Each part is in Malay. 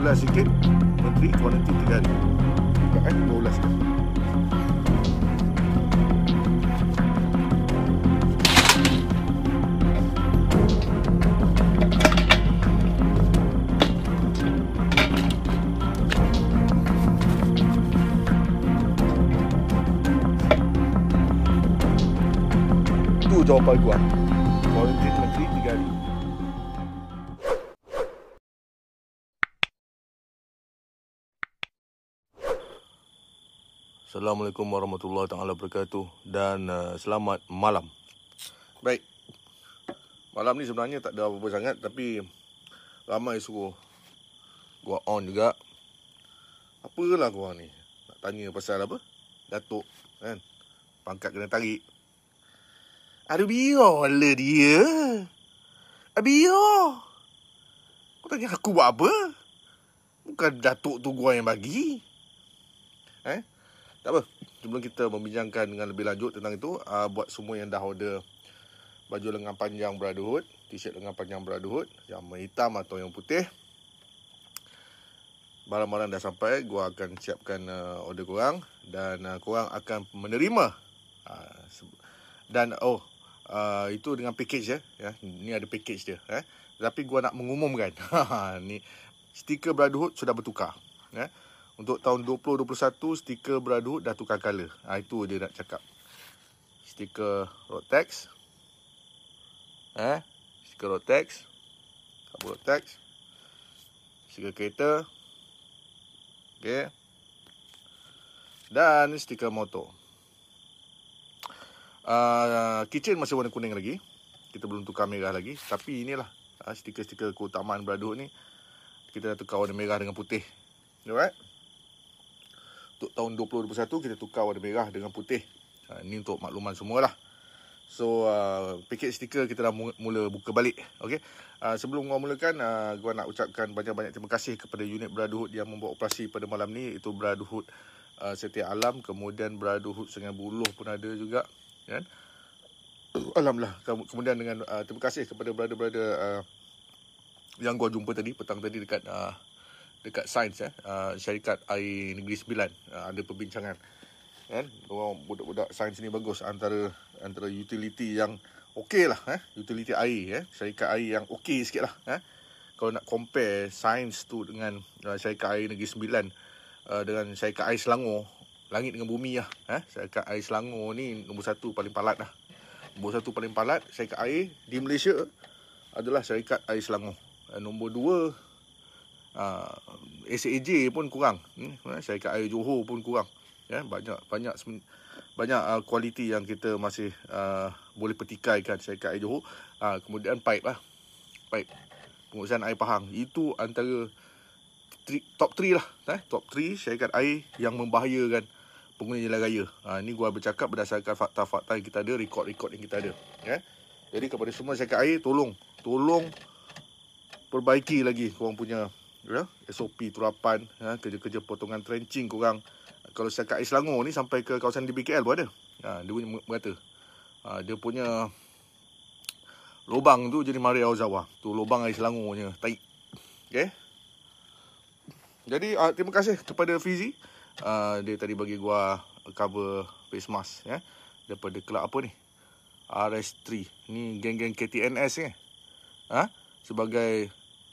12 sikit Menteri kualiti tiga hari Bukan 12 sikit jawapan gua. Assalamualaikum warahmatullahi taala wabarakatuh dan uh, selamat malam. Baik. Malam ni sebenarnya tak ada apa-apa sangat tapi ramai suruh gua on juga. Apalah gua ni? Nak tanya pasal apa? Datuk kan. Pangkat kena tarik. Aduh le dia. Abio. Kau tanya aku buat apa? Bukan datuk tu gua yang bagi. Eh? Tak apa Sebelum kita membincangkan dengan lebih lanjut tentang itu uh, Buat semua yang dah order Baju lengan panjang brotherhood T-shirt lengan panjang brotherhood Yang hitam atau yang putih Barang-barang dah sampai Gua akan siapkan uh, order korang Dan uh, korang akan menerima uh, Dan oh uh, Itu dengan package ya. ya Ni ada package dia eh. Tapi gua nak mengumumkan ha, ha, ni Stiker brotherhood sudah bertukar Ya untuk tahun 2021 Stiker Brotherhood dah tukar colour ha, ah, Itu dia nak cakap Stiker Rotex eh? Stiker Rotex Kabel Rotex Stiker kereta Okay Dan stiker motor uh, Kitchen masih warna kuning lagi Kita belum tukar merah lagi Tapi inilah uh, Stiker-stiker keutamaan Brotherhood ni kita dah tukar warna merah dengan putih. Alright untuk tahun 2021 kita tukar warna merah dengan putih. Ha, ini untuk makluman semua lah. So uh, paket stiker kita dah mula buka balik. Okay. Uh, sebelum gua mulakan uh, gua nak ucapkan banyak-banyak terima kasih kepada unit Brotherhood yang membuat operasi pada malam ni Itu Brotherhood uh, Setia Alam kemudian Brotherhood Sungai Buloh pun ada juga kan. Alhamdulillah kemudian dengan uh, terima kasih kepada brother-brother uh, yang gua jumpa tadi petang tadi dekat uh, dekat sains eh uh, syarikat air negeri Sembilan uh, ada perbincangan kan orang budak-budak sains ni bagus antara antara utility yang okey lah eh utility air eh syarikat air yang okey sikit lah eh kalau nak compare sains tu dengan uh, syarikat air negeri Sembilan uh, dengan syarikat air Selangor langit dengan bumi lah eh syarikat air Selangor ni nombor satu paling palat lah nombor satu paling palat syarikat air di Malaysia adalah syarikat air Selangor nombor dua uh, ah, SAJ pun kurang hmm? Eh, syarikat air Johor pun kurang ya yeah? banyak banyak banyak uh, kualiti yang kita masih uh, boleh petikaikan syarikat air Johor uh, kemudian pipe lah pipe pengurusan air Pahang itu antara three, lah. ha, top 3 lah eh? top 3 syarikat air yang membahayakan pengguna jalan raya. Ha, ini gua bercakap berdasarkan fakta-fakta yang kita ada, rekod-rekod yang kita ada. Ya. Jadi kepada semua syarikat air, tolong, tolong perbaiki lagi korang punya ya SOP turapan ya, kerja-kerja potongan trenching kurang kalau saya kat Air ni sampai ke kawasan DBKL pun ada ha, dia punya berkata ha, dia punya lubang tu jadi Maria Ozawa tu lubang Air Selangor tai okay? jadi uh, terima kasih kepada Fizi uh, dia tadi bagi gua cover face mask ya daripada kelab apa ni RS3 ni geng-geng KTNS ni ya? ha? sebagai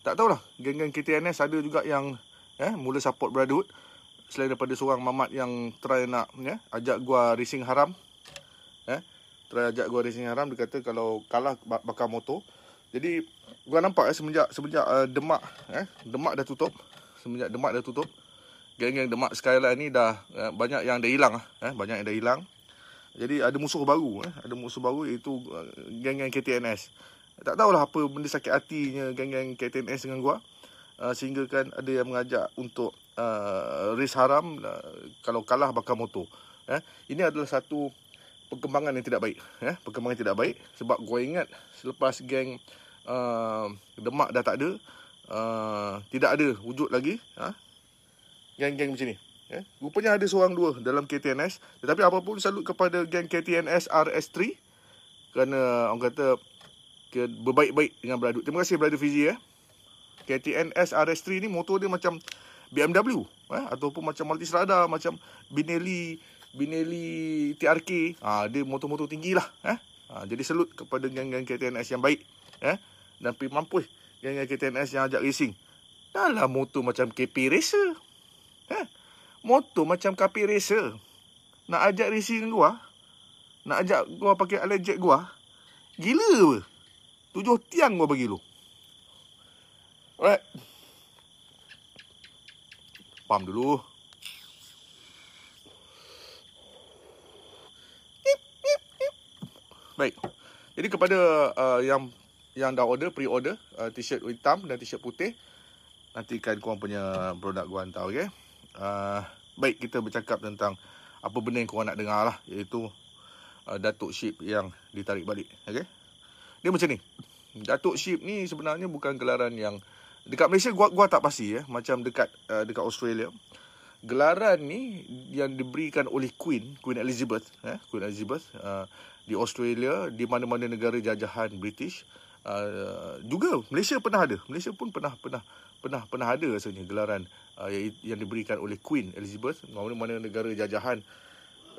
tak tahulah geng-geng KTNS ada juga yang eh mula support Brotherhood selain daripada seorang mamat yang try nak ya ajak gua racing haram ya, try ajak gua racing haram dia kata kalau kalah bakar motor jadi gua nampak eh semenjak semenjak uh, demak eh demak dah tutup semenjak demak dah tutup geng-geng demak skyline ni dah eh, banyak yang dah hilang eh banyak yang dah hilang jadi ada musuh baru eh ada musuh baru iaitu uh, geng-geng KTNS tak tahulah apa benda sakit hatinya geng-geng KTNS dengan gua. Uh, sehingga kan ada yang mengajak untuk uh, race haram uh, kalau kalah bakar motor. Eh, ini adalah satu perkembangan yang tidak baik. Eh, perkembangan yang tidak baik sebab gua ingat selepas geng uh, demak dah tak ada. Uh, tidak ada wujud lagi huh? Geng-geng macam ni eh? Rupanya ada seorang dua dalam KTNS Tetapi apapun salut kepada geng KTNS RS3 Kerana orang kata ke berbaik-baik dengan beradu. Terima kasih Brother Fizi ya. Eh. KTN SRS3 ni motor dia macam BMW eh ataupun macam Multistrada macam Benelli Benelli TRK. Ha, dia motor-motor tinggilah eh. Ha, jadi selut kepada geng-geng KTN S yang baik eh dan pergi mampus geng-geng KTN S yang ajak racing. Dalam motor macam KP Racer. Eh motor macam KP Racer. Nak ajak racing gua nak ajak gua pakai alat jet gua gila apa? Tujuh tiang gua bagi lu. Alright. Pam dulu. Baik. Jadi kepada uh, yang yang dah order, pre-order uh, t-shirt hitam dan t-shirt putih, Nanti nantikan korang punya produk gua hantar, okey. Uh, baik, kita bercakap tentang apa benda yang korang nak dengar lah, iaitu uh, Datuk Ship yang ditarik balik, okey. Dia macam ni. Datuk Ship ni sebenarnya bukan gelaran yang dekat Malaysia gua gua tak pasti ya, macam dekat uh, dekat Australia. Gelaran ni yang diberikan oleh Queen, Queen Elizabeth, eh, Queen Elizabeth uh, di Australia, di mana-mana negara jajahan British. Uh, juga Malaysia pernah ada. Malaysia pun pernah pernah pernah pernah ada rasanya gelaran uh, yang, yang diberikan oleh Queen Elizabeth, mana-mana negara jajahan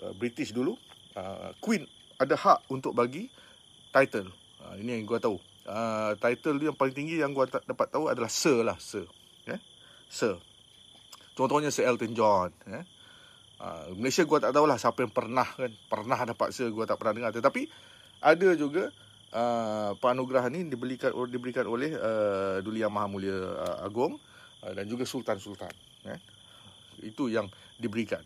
uh, British dulu. Uh, Queen ada hak untuk bagi title Ha, ini yang gua tahu. Ha, title dia yang paling tinggi yang gua ta- dapat tahu adalah Sir lah, Sir. Eh? Sir. Contohnya Sir Elton John. Eh? Ha, Malaysia gua tak tahulah siapa yang pernah kan. Pernah dapat Sir, gua tak pernah dengar. Tetapi ada juga uh, penugerahan ini diberikan, diberikan oleh uh, Duli Yang Maha Mulia uh, Agong uh, dan juga Sultan-Sultan. Eh? Itu yang diberikan.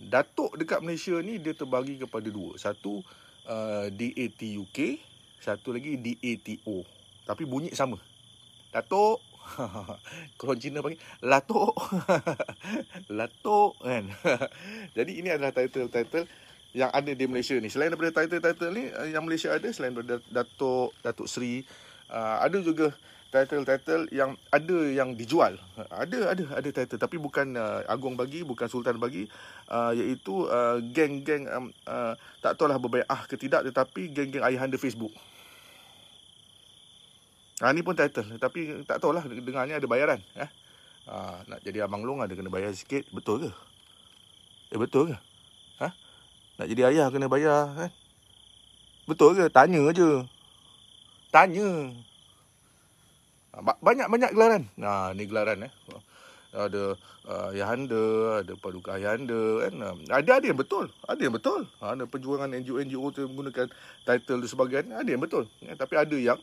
Datuk dekat Malaysia ni dia terbagi kepada dua. Satu uh, DAT UK satu lagi D-A-T-O Tapi bunyi sama Datuk Kalau Cina panggil Latuk Latuk kan Jadi ini adalah title-title Yang ada di Malaysia ni Selain daripada title-title ni eh, Yang Malaysia ada Selain daripada Datuk Datuk Seri eh, Ada juga title-title yang ada yang dijual. Ada, ada, ada title. Tapi bukan uh, Agong bagi, bukan Sultan bagi. Uh, iaitu uh, geng-geng, um, uh, tak tahulah berbayar ah ke tidak. Tetapi geng-geng ayahanda Facebook. Ha, ni pun title. Tapi tak tahulah dengarnya ada bayaran. Eh? Ha, nak jadi Abang Long ada kena bayar sikit. Betul ke? Eh betul ke? Ha? Nak jadi ayah kena bayar kan? Betul ke? Tanya je. Tanya. Ha, Banyak-banyak gelaran. Nah, ha, ni gelaran eh. Ada uh, ha, Yahanda, ada Paduka Yahanda. Kan? Ada, ada yang betul. Ada yang betul. Ada perjuangan NGO-NGO tu menggunakan title dan sebagainya. Ada yang betul. Ya, tapi ada yang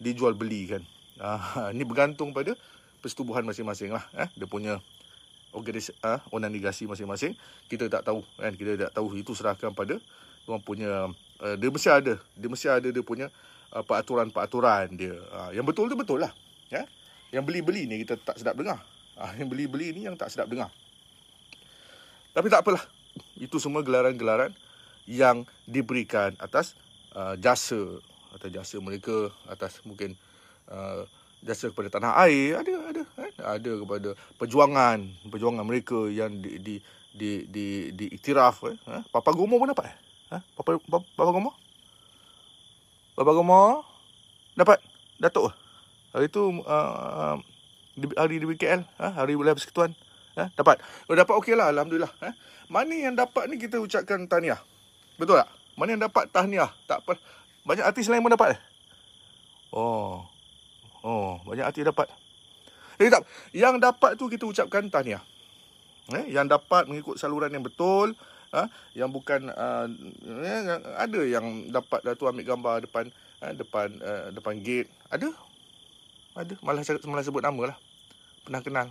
dijual beli kan. Uh, ini bergantung pada persetubuhan masing-masing lah. Eh? Dia punya organis, uh, ah, onanigasi masing-masing. Kita tak tahu kan. Kita tak tahu itu serahkan pada dia punya. Uh, dia mesti ada. Dia mesti ada dia punya uh, peraturan-peraturan dia. Uh, yang betul tu betul lah. Ya? Yang beli-beli ni kita tak sedap dengar. Uh, yang beli-beli ni yang tak sedap dengar. Tapi tak apalah. Itu semua gelaran-gelaran yang diberikan atas uh, jasa atau jasa mereka atas mungkin uh, jasa kepada tanah air ada ada kan? ada kepada perjuangan perjuangan mereka yang di di di di diiktiraf di eh? Ha? papa gomo pun dapat eh ha? papa papa gomo papa gomo dapat datuk hari tu uh, hari di BKL ha? hari bulan persekutuan dapat oh, dapat okeylah alhamdulillah eh mana yang dapat ni kita ucapkan tahniah betul tak mana yang dapat tahniah tak per banyak artis lain pun dapat eh? Oh Oh Banyak artis dapat Eh tak Yang dapat tu kita ucapkan tahniah eh? Yang dapat mengikut saluran yang betul Ha? Yang bukan eh, Ada yang dapat dah tu ambil gambar depan eh, Depan uh, depan gate Ada Ada Malah, malah sebut nama lah Pernah kenal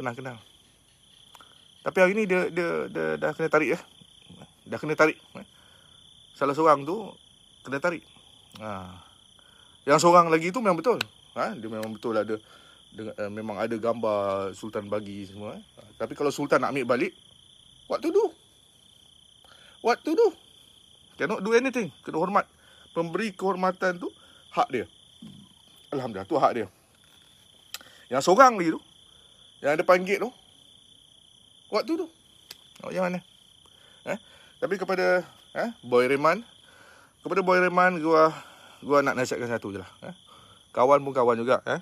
Pernah kenal Tapi hari ni dia, dia, dia, dia dah kena tarik eh? Dah kena tarik eh? Salah seorang tu kena tarik. Ha. Yang seorang lagi tu memang betul. Ha? dia memang betul ada de, uh, eh, memang ada gambar sultan bagi semua. Eh? Ha. Tapi kalau sultan nak ambil balik, what to do? What to do? Cannot do anything. Kena hormat pemberi kehormatan tu hak dia. Alhamdulillah tu hak dia. Yang seorang lagi tu yang ada panggil tu what to do? Oh, yang mana? Eh? Tapi kepada eh, Boy Rehman Kepada Boy Rehman gua gua nak nasihatkan satu je lah eh. Kawan pun kawan juga eh.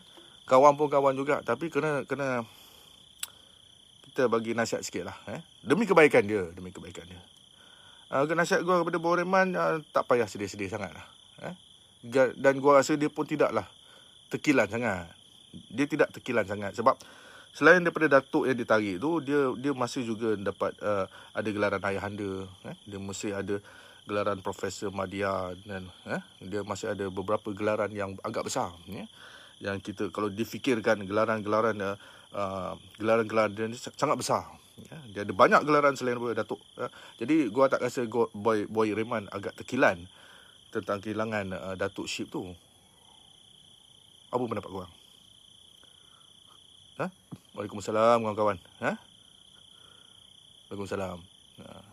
Kawan pun kawan juga Tapi kena kena Kita bagi nasihat sikit lah eh. Demi kebaikan dia Demi kebaikan dia uh, Nasihat gua kepada Boy Rehman uh, ah, Tak payah sedih-sedih sangat lah eh. Dan gua rasa dia pun lah. Tekilan sangat Dia tidak tekilan sangat Sebab selain daripada datuk yang ditarik tu dia dia masih juga dapat uh, ada gelaran ayahanda eh dia masih ada gelaran profesor Madia dan eh dia masih ada beberapa gelaran yang agak besar ya yang kita kalau difikirkan gelaran-gelaran uh, uh gelaran-gelaran dia sangat besar ya dia ada banyak gelaran selain daripada datuk ya? jadi gua tak rasa gua, boy boy reman agak terkilan tentang kehilangan uh, datuk ship tu apa pendapat korang? Ha? Waalaikumsalam kawan-kawan. Ha? Waalaikumsalam.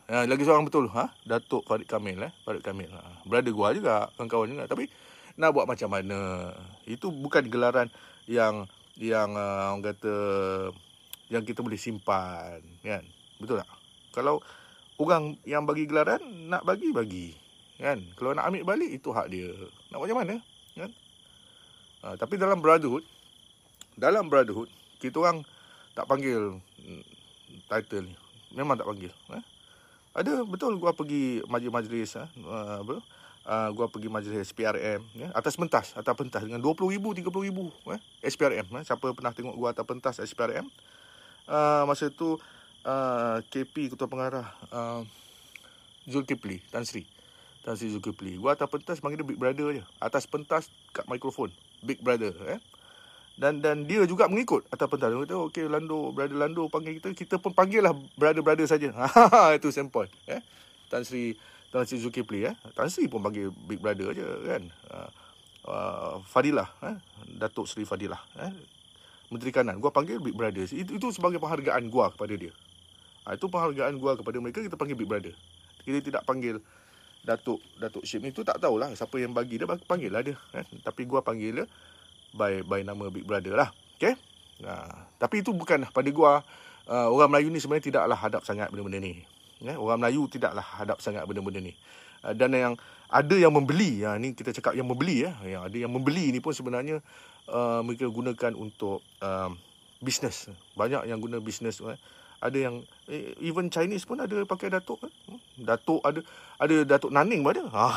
Ha. lagi seorang betul. Ha? Datuk Farid Kamil. Eh? Farid Kamil. Ha. Brother gua juga. Kawan-kawan juga. Tapi nak buat macam mana. Itu bukan gelaran yang yang uh, orang kata yang kita boleh simpan. Kan? Betul tak? Kalau orang yang bagi gelaran nak bagi, bagi. Kan? Kalau nak ambil balik itu hak dia. Nak buat macam mana? Kan? Ha. tapi dalam brotherhood dalam brotherhood kita orang tak panggil hmm, title Memang tak panggil. Eh? Ada betul gua pergi majlis-majlis eh? eh apa? Uh, gua pergi majlis SPRM ya? atas pentas atas pentas dengan 20,000 30,000 eh? SPRM eh? siapa pernah tengok gua atas pentas SPRM uh, eh, masa tu uh, KP Ketua Pengarah uh, Zulkifli Tan Sri Tan Sri Zulkifli gua atas pentas panggil dia Big Brother je atas pentas kat mikrofon Big Brother eh? dan dan dia juga mengikut atas pentas dia kata okey Lando brother Lando panggil kita kita pun panggil lah brother-brother saja ha, itu same point eh Tan Sri Tan Sri Zulkifli eh Tan Sri pun panggil big brother aja kan uh, uh, Fadilah eh Datuk Sri Fadilah eh menteri kanan gua panggil big brother itu, itu sebagai penghargaan gua kepada dia ha, itu penghargaan gua kepada mereka kita panggil big brother kita tidak panggil Datuk Datuk Syekh ni tu tak tahulah siapa yang bagi dia panggil lah dia eh tapi gua panggil dia by by nama Big Brother lah. Okay? Uh, tapi itu bukan pada gua. Uh, orang Melayu ni sebenarnya tidaklah hadap sangat benda-benda ni. Yeah? Orang Melayu tidaklah hadap sangat benda-benda ni. Uh, dan yang ada yang membeli. Ya, uh, ni kita cakap yang membeli. Ya, yang ada yang membeli ni pun sebenarnya uh, mereka gunakan untuk uh, bisnes. Banyak yang guna bisnes. Uh, ada yang eh, even Chinese pun ada pakai datuk kan? datuk ada ada datuk Naning pun ada ha,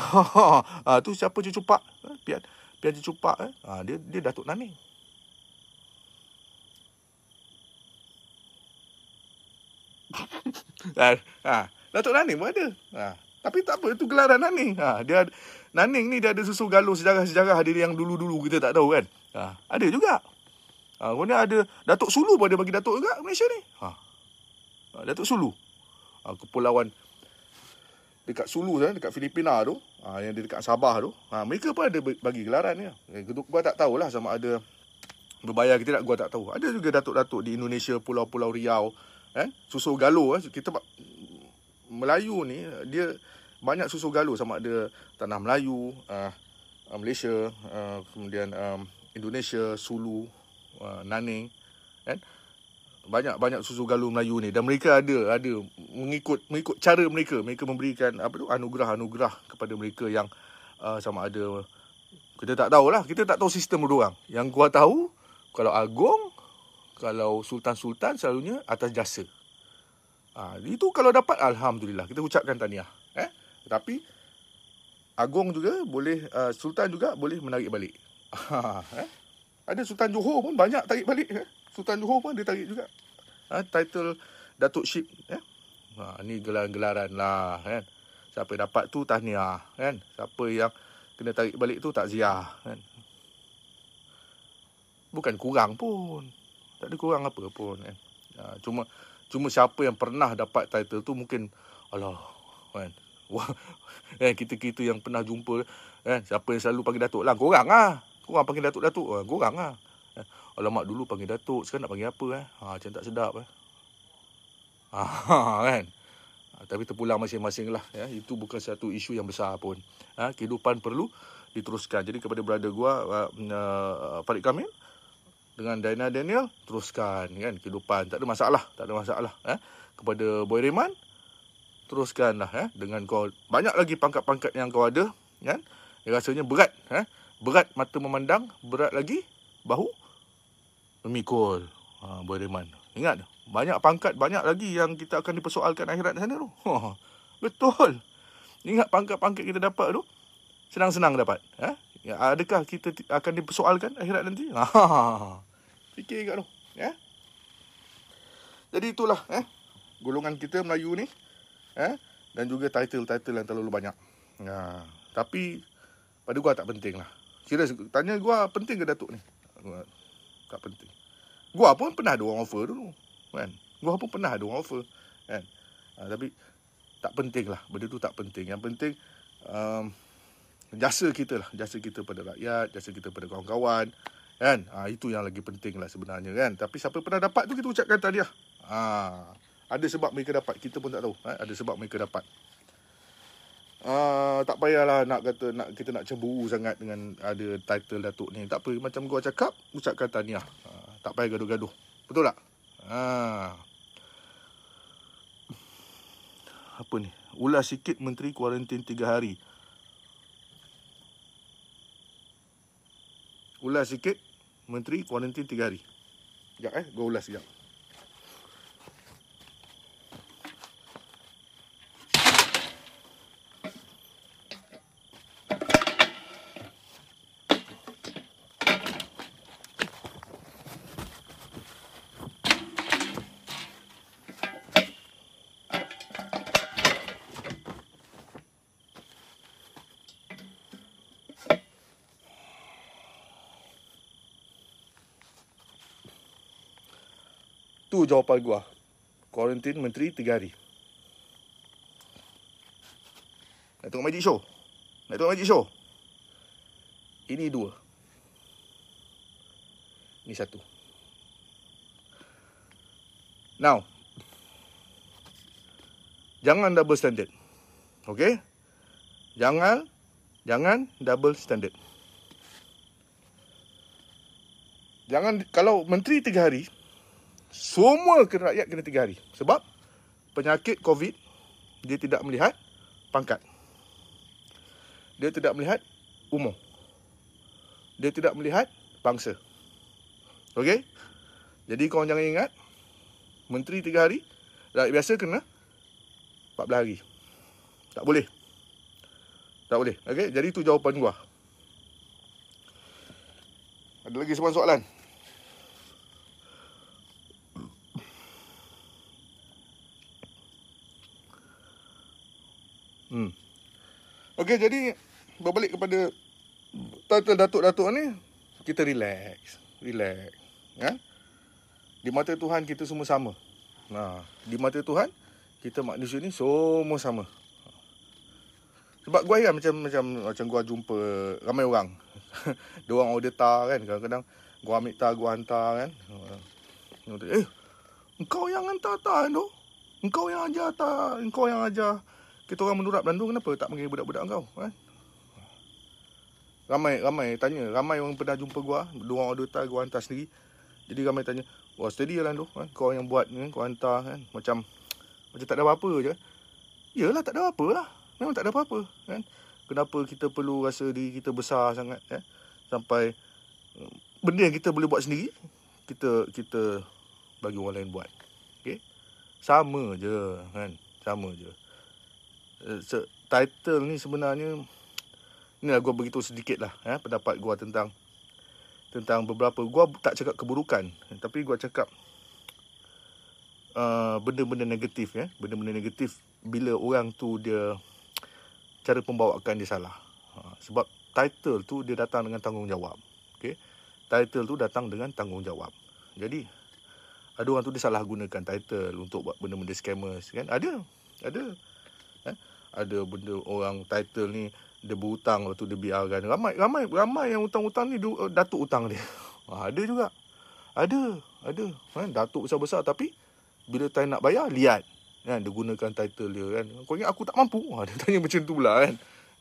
ha, tu siapa cucu pak ha, Piaji Cupak eh. Ha, dia dia Datuk Nani. Ha, ha, Datuk Nani pun ada. Ha, tapi tak apa itu gelaran Nani. Ha, dia Nani ni dia ada susu galuh sejarah-sejarah dia yang dulu-dulu kita tak tahu kan. Ha, ada juga. Ha, kemudian ada Datuk Sulu pun ada bagi Datuk juga Malaysia ni. Ha. ha Datuk Sulu. Ha, kepulauan dekat Sulu eh, dekat Filipina tu, ah, yang di dekat Sabah tu, ah, mereka pun ada bagi gelaran ni. Ya. Eh, gua tak tahulah sama ada berbayar kita tidak, gua tak tahu. Ada juga datuk-datuk di Indonesia, pulau-pulau Riau, eh, susu galo. Eh, kita Melayu ni, dia banyak susu galo sama ada tanah Melayu, uh, Malaysia, uh, kemudian um, Indonesia, Sulu, uh, Naning. Eh banyak-banyak susu galuh Melayu ni dan mereka ada ada mengikut mengikut cara mereka mereka memberikan apa tu anugerah-anugerah kepada mereka yang uh, sama ada kita tak tahulah kita tak tahu sistem dia orang yang gua tahu kalau agung kalau sultan-sultan selalunya atas jasa uh, itu kalau dapat alhamdulillah kita ucapkan tahniah eh tapi agung juga boleh uh, sultan juga boleh menarik balik ha, eh? ada sultan johor pun banyak tarik balik eh? Sultan Johor pun dia tarik juga. Ha, title Datuk Ship. Ya? Ha, ni gelaran-gelaran lah kan. Siapa yang dapat tu tahniah kan. Siapa yang kena tarik balik tu tak ziah kan. Bukan kurang pun. Tak ada kurang apa pun kan. Ha, cuma cuma siapa yang pernah dapat title tu mungkin Allah kan. kan? kita kita yang pernah jumpa kan siapa yang selalu panggil datuk lah kau lah kau panggil datuk datuk kau lah Alamak dulu panggil datuk Sekarang nak panggil apa eh ha, Macam tak sedap eh ha, ha, kan? Ha, tapi terpulang masing-masing lah ya. Itu bukan satu isu yang besar pun ha, Kehidupan perlu diteruskan Jadi kepada brother gua uh, mm, uh, Farid Kamil Dengan Dina Daniel Teruskan kan kehidupan Tak ada masalah Tak ada masalah eh. Kepada Boy Rehman Teruskan lah eh. Dengan kau Banyak lagi pangkat-pangkat yang kau ada kan? Ya, rasanya berat eh. Berat mata memandang Berat lagi Bahu Mikul ha, Boy Ingat Banyak pangkat Banyak lagi yang kita akan dipersoalkan akhirat di sana tu ha, Betul Ingat pangkat-pangkat kita dapat tu Senang-senang dapat ha? Ya, adakah kita akan dipersoalkan akhirat nanti ha, ha, ha, ha, Fikir kat tu ya? Jadi itulah eh? Golongan kita Melayu ni eh? Dan juga title-title yang terlalu banyak ha. Tapi Pada gua tak penting lah Serius, tanya gua penting ke Datuk ni? Tak penting. Gua pun pernah ada orang offer dulu kan. Gua pun pernah ada orang offer kan. Uh, tapi tak penting lah. Benda tu tak penting. Yang penting um, jasa kita lah. Jasa kita pada rakyat. Jasa kita pada kawan-kawan. Kan? Ha, itu yang lagi penting lah sebenarnya kan. Tapi siapa pernah dapat tu kita ucapkan tadi lah. Ha, ada sebab mereka dapat. Kita pun tak tahu. Ha, ada sebab mereka dapat. Ha, tak payahlah nak kata nak kita nak cemburu sangat dengan ada title Datuk ni. Tak apa. Macam gua cakap. Ucapkan tahniah. Ha, tak payah gaduh-gaduh. Betul tak? Ha. Apa ni? Ulas sikit menteri kuarantin 3 hari. Ulas sikit menteri kuarantin 3 hari. Sekejap eh, gua ulas sekejap. jawapan gua. Quarantin menteri 3 hari. Nak tengok magic show? Nak tengok magic show? Ini dua. Ini satu. Now. Jangan double standard. Okay? Jangan. Jangan double standard. Jangan. Kalau menteri tiga hari semua rakyat kena tiga hari. Sebab penyakit COVID, dia tidak melihat pangkat. Dia tidak melihat umur. Dia tidak melihat bangsa. Okey? Jadi korang jangan ingat, menteri tiga hari, rakyat biasa kena 14 hari. Tak boleh. Tak boleh. Okey? Jadi itu jawapan gua. Ada lagi sebuah soalan? Soalan. Hmm. Okey, jadi berbalik kepada title datuk-datuk ni, kita relax, relax. Ya. Di mata Tuhan kita semua sama. Nah, di mata Tuhan kita manusia ni semua sama. Sebab gua kan macam macam macam gua jumpa ramai orang. Dia orang order ta kan kadang-kadang gua ambil ta gua hantar kan. Eh, engkau yang hantar ta tu. Engkau yang ajar ta, engkau yang ajar kita orang dan tu kenapa tak panggil budak-budak kau? Eh? Ramai ramai tanya, ramai orang pernah jumpa gua, dua order tak gua hantar sendiri. Jadi ramai tanya, "Wah, steady lah tu, eh? Kan? kau yang buat ni, kau hantar kan? Macam macam tak ada apa-apa je." Yalah, tak ada apa lah. Memang tak ada apa-apa, kan? Kenapa kita perlu rasa diri kita besar sangat, eh? Sampai mm, benda yang kita boleh buat sendiri, kita kita bagi orang lain buat. okay Sama je, kan? Sama je. Eh, title ni sebenarnya ni lah gua beritahu sedikit lah eh, pendapat gua tentang tentang beberapa gua tak cakap keburukan tapi gua cakap uh, benda-benda negatif ya eh, benda-benda negatif bila orang tu dia cara pembawakan dia salah ha, sebab title tu dia datang dengan tanggungjawab okay? title tu datang dengan tanggungjawab jadi ada orang tu dia salah gunakan title untuk buat benda-benda scammers kan ada ada ada benda orang title ni dia berhutang waktu tu dia biarkan ramai ramai ramai yang hutang-hutang ni eh, datuk hutang dia ha, ada juga ada ada ha, datuk besar-besar tapi bila time nak bayar lihat kan dia gunakan title dia kan kau ingat aku tak mampu ha, dia tanya macam tu lah kan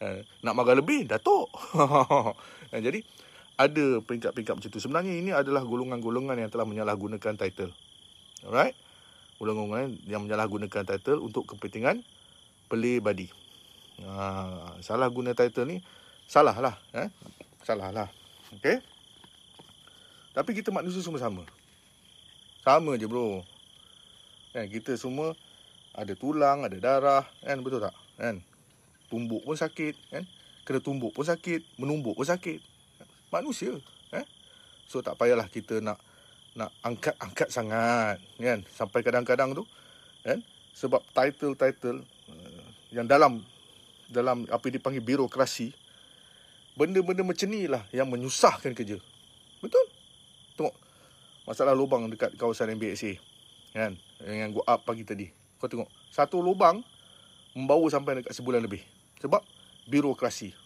ha, nak marah lebih datuk ha, jadi ada peringkat-peringkat macam tu sebenarnya ini adalah golongan-golongan yang telah menyalahgunakan title alright golongan-golongan yang menyalahgunakan title untuk kepentingan play badi, ah, Ha, salah guna title ni, salah lah. Eh? Salah lah. Okay? Tapi kita manusia semua sama. Sama je bro. Eh kita semua ada tulang, ada darah. Kan, betul tak? Kan? Tumbuk pun sakit. Kan? Kena tumbuk pun sakit. Menumbuk pun sakit. Manusia. Eh? So tak payahlah kita nak nak angkat-angkat sangat. Kan? Sampai kadang-kadang tu. Kan? Sebab title-title yang dalam dalam apa yang dipanggil birokrasi benda-benda macam ni lah yang menyusahkan kerja betul tengok masalah lubang dekat kawasan MBSA kan yang gua up pagi tadi kau tengok satu lubang membawa sampai dekat sebulan lebih sebab birokrasi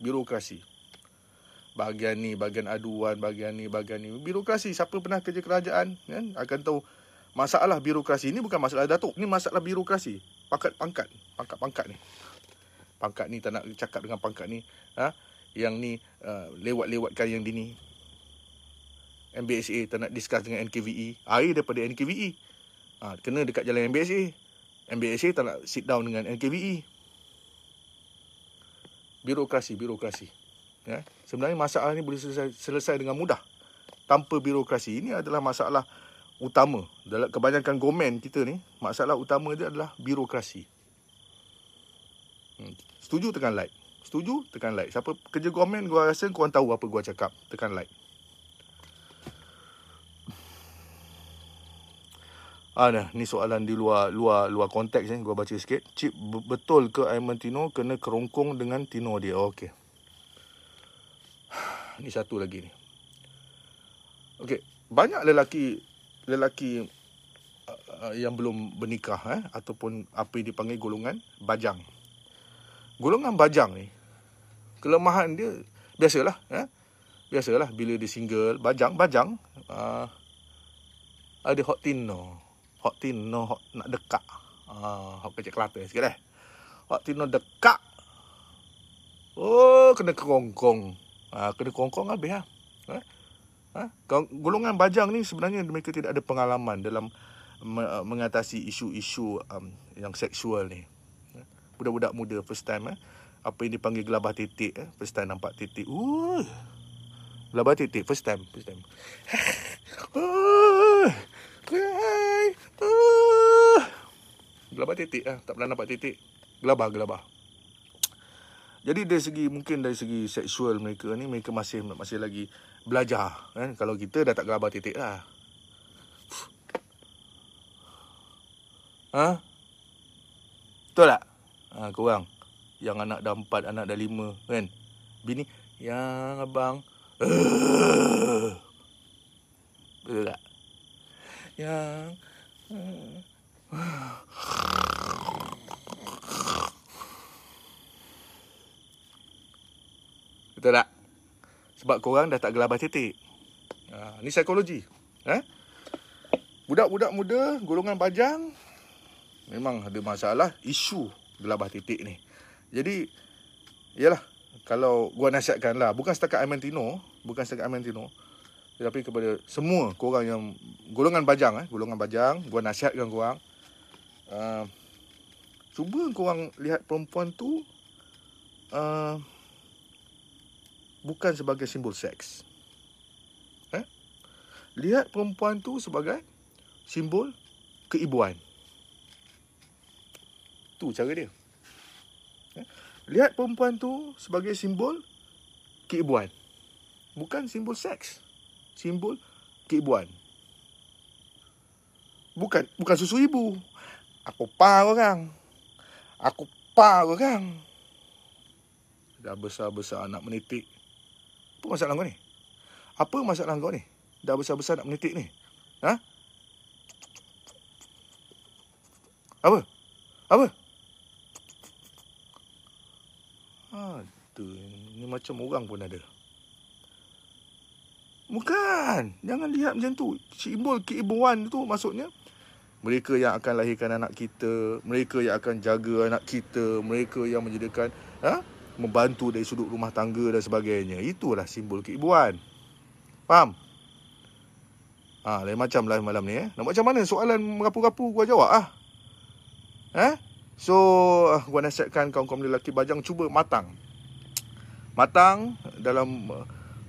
birokrasi bahagian ni bahagian aduan bahagian ni bahagian ni birokrasi siapa pernah kerja kerajaan kan akan tahu masalah birokrasi ini bukan masalah datuk ni masalah birokrasi pangkat-pangkat pangkat-pangkat ni pangkat ni tak nak cakap dengan pangkat ni ha? yang ni uh, lewat-lewatkan yang dini MBSA tak nak discuss dengan NKVE air daripada NKVE ha, kena dekat jalan MBSA MBSA tak nak sit down dengan NKVE birokrasi birokrasi ya? sebenarnya masalah ni boleh selesai, selesai dengan mudah tanpa birokrasi ini adalah masalah utama dalam kebanyakan gomen kita ni masalah utama dia adalah birokrasi. Hmm, setuju tekan like. Setuju tekan like. Siapa kerja gomen gua rasa kau tahu apa gua cakap. Tekan like. Ah, nah, ni soalan di luar luar luar konteks ni gua baca sikit. Chip betul ke Aiman Tino kena kerongkong dengan Tino dia? Oh, Okey. ni satu lagi ni. Okey, banyak lelaki lelaki uh, uh, yang belum bernikah eh ataupun apa yang dipanggil golongan bajang. Golongan bajang ni kelemahan dia biasalah eh. Biasalah bila dia single, bajang, bajang uh, ada hot tino. Hot tino hot, nak dekat. Ah, uh, hot kecil kelata sikit eh. Hot tino dekat. Oh, kena kerongkong. Uh, kena kongkong habis lah. Eh. Ha? Golongan bajang ni sebenarnya mereka tidak ada pengalaman dalam uh, mengatasi isu-isu um, yang seksual ni. Ha? Budak-budak muda first time eh. Apa yang dipanggil gelabah titik eh. First time nampak titik. Uh. Gelabah titik first time, first time. Uh. Gelabah titik eh. Tak pernah nampak titik. Gelabah, gelabah. Jadi dari segi mungkin dari segi seksual mereka ni mereka masih masih lagi belajar kan kalau kita dah tak gelabah titik lah. Ha? Betul tak? Ha, kurang. Yang anak dah empat, anak dah lima kan? Bini, yang abang. Uh, betul tak? Yang... Betul tak? Sebab korang dah tak gelabah titik. Ha, ni psikologi. Eh? Budak-budak muda, golongan bajang, memang ada masalah, isu gelabah titik ni. Jadi, iyalah kalau gua nasihatkan lah, bukan setakat Amantino, bukan setakat Amantino, tapi kepada semua korang yang golongan bajang, eh, golongan bajang, gua nasihatkan korang, uh, cuba korang lihat perempuan tu, uh, bukan sebagai simbol seks. Eh? Lihat perempuan tu sebagai simbol keibuan. Tu cara dia. Eh? Lihat perempuan tu sebagai simbol keibuan. Bukan simbol seks. Simbol keibuan. Bukan bukan susu ibu. Aku pa orang. Aku pa orang. Dah besar-besar anak menitik. Apa masalah kau ni? Apa masalah kau ni? Dah besar-besar nak menitik ni. Ha? Apa? Apa? Aduh, ni macam orang pun ada. Bukan. Jangan lihat macam tu. Simbol wan tu maksudnya mereka yang akan lahirkan anak kita, mereka yang akan jaga anak kita, mereka yang menjadikan ha? membantu dari sudut rumah tangga dan sebagainya. Itulah simbol keibuan. Faham? Ha, lain macam lah malam ni eh. Nak macam mana soalan merapu-rapu gua jawab ah. Eh? So, ah, gua nasihatkan kaum-kaum lelaki bajang cuba matang. Matang dalam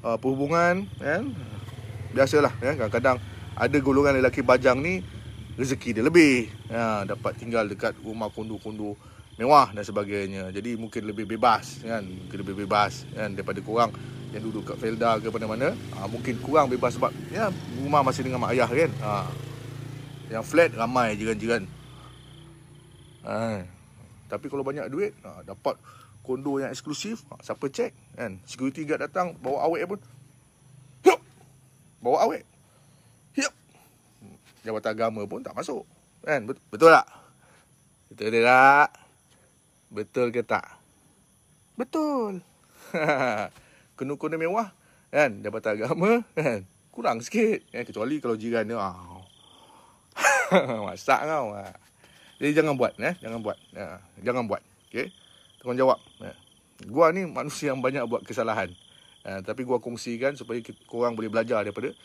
uh, perhubungan kan. Biasalah ya, kadang-kadang ada golongan lelaki bajang ni rezeki dia lebih. Ha, dapat tinggal dekat rumah kondo-kondo mewah dan sebagainya. Jadi mungkin lebih bebas kan, mungkin lebih bebas kan daripada kurang yang duduk kat Felda ke mana-mana. Ha, ah, mungkin kurang bebas sebab ya rumah masih dengan mak ayah kan. Ha. Yang flat ramai jiran-jiran. Ha. Tapi kalau banyak duit, ha, dapat kondo yang eksklusif, ha, siapa cek kan. Security guard datang bawa awek pun. Hup! Bawa awek. Yup. Jabatan agama pun tak masuk. Kan? betul tak? Betul tak? Betul ke tak? Betul. Kena kena mewah kan dapat agama kan. Kurang sikit Eh kecuali kalau jiran dia ah. Masak kau. Ah. Jadi jangan buat eh, jangan buat. Eh jangan buat. Okay. Tuan jawab. Eh. Gua ni manusia yang banyak buat kesalahan. Eh tapi gua kongsikan supaya korang boleh belajar daripada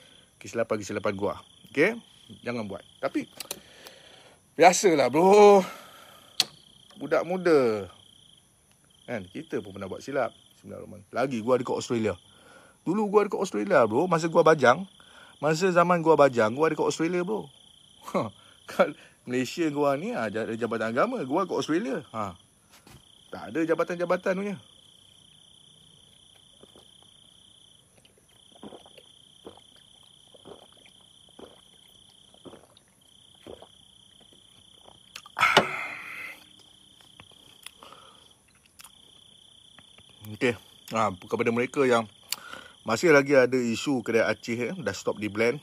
kesilapan-kesilapan gua. Okay. Jangan buat. Tapi biasalah bro budak muda. Kan? Kita pun pernah buat silap. Lagi gua ada kat Australia. Dulu gua ada kat Australia bro. Masa gua bajang. Masa zaman gua bajang, gua ada kat Australia bro. Ha, kat Malaysia gua ni ada ha, jabatan agama. Gua kat Australia. Ha. Tak ada jabatan-jabatan punya. ha, kepada mereka yang masih lagi ada isu kedai Aceh eh, dah stop di blend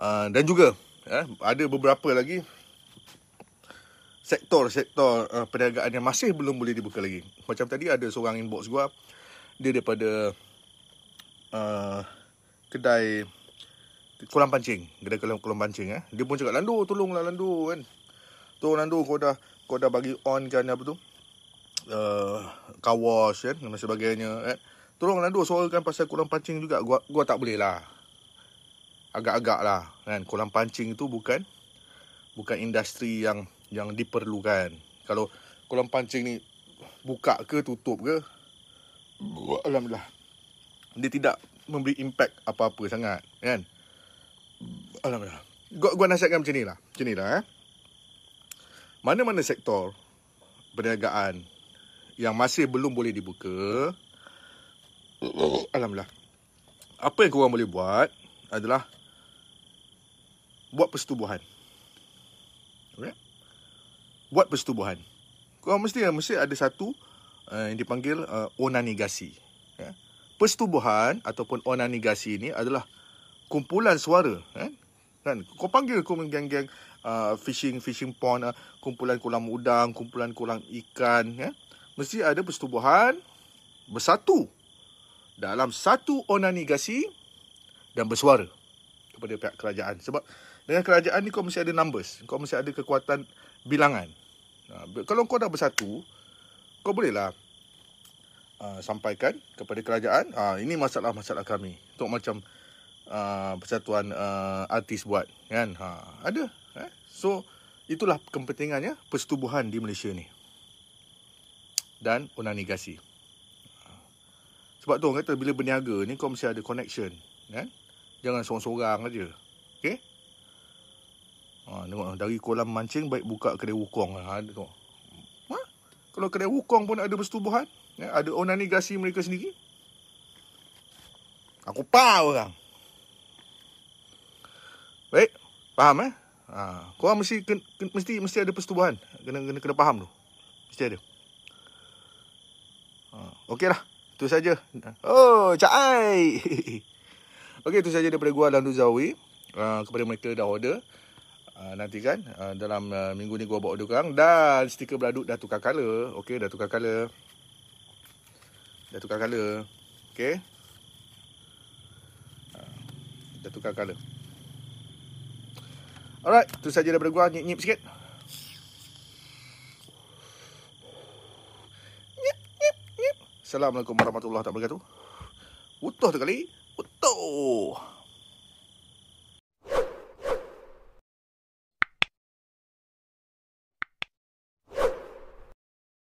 uh, dan juga eh, ada beberapa lagi sektor-sektor uh, eh, perniagaan yang masih belum boleh dibuka lagi macam tadi ada seorang inbox gua dia daripada uh, kedai kolam pancing kedai kolam, kolam pancing eh. dia pun cakap Landu tolonglah Landu kan tolong Landu kau dah kau dah bagi on kan apa tu uh, car kan eh, dan sebagainya kan. Tolonglah dua suarakan pasal kurang pancing juga. Gua gua tak boleh lah. Agak-agak lah kan. Kurang pancing tu bukan bukan industri yang yang diperlukan. Kalau kolam pancing ni buka ke tutup ke alhamdulillah dia tidak memberi impact apa-apa sangat kan alhamdulillah gua gua nasihatkan macam nilah macam nilah eh mana-mana sektor perniagaan yang masih belum boleh dibuka. Alhamdulillah. Apa yang korang boleh buat adalah buat persetubuhan. Okay? Buat persetubuhan. Korang mesti mesti ada satu uh, yang dipanggil uh, onanigasi. Ya? Persetubuhan ataupun onanigasi ini adalah kumpulan suara. Ya? Kan? Kau panggil kau geng-geng uh, fishing fishing pond, uh, kumpulan kolam udang, kumpulan kolam ikan. Ya? mesti ada persetubuhan bersatu dalam satu onanigasi dan bersuara kepada pihak kerajaan. Sebab dengan kerajaan ni kau mesti ada numbers. Kau mesti ada kekuatan bilangan. Ha, kalau kau dah bersatu, kau bolehlah uh, sampaikan kepada kerajaan, uh, ini masalah-masalah kami. Untuk macam uh, persatuan uh, artis buat. Kan? Uh, ada. Eh? So, itulah kepentingannya persetubuhan di Malaysia ni dan undang negasi. Sebab tu orang kata bila berniaga ni kau mesti ada connection. Kan? Jangan sorang-sorang aja. Okay? Ha, tengok dari kolam mancing baik buka kedai wukong. Ha, tengok. Ha? Kalau kedai wukong pun ada persetubuhan. Ya? Ada onan negasi mereka sendiri. Aku pau orang. Baik. Faham eh? Ha, korang mesti, ken, mesti, mesti ada persetubuhan. Kena, kena, kena faham tu. Mesti ada. Okey lah. Itu saja. Oh, Cak Okey, itu saja daripada gua dan Zawi. Uh, kepada mereka dah order. Uh, ah, nanti kan uh, ah, dalam uh, minggu ni gua bawa order korang dan stiker beraduk dah tukar color. Okey, dah tukar color. Dah tukar color. Okey. Uh, dah tukar color. Alright, itu saja daripada gua nyip-nyip sikit. Assalamualaikum warahmatullahi wabarakatuh. Utuh tu kali. Utuh.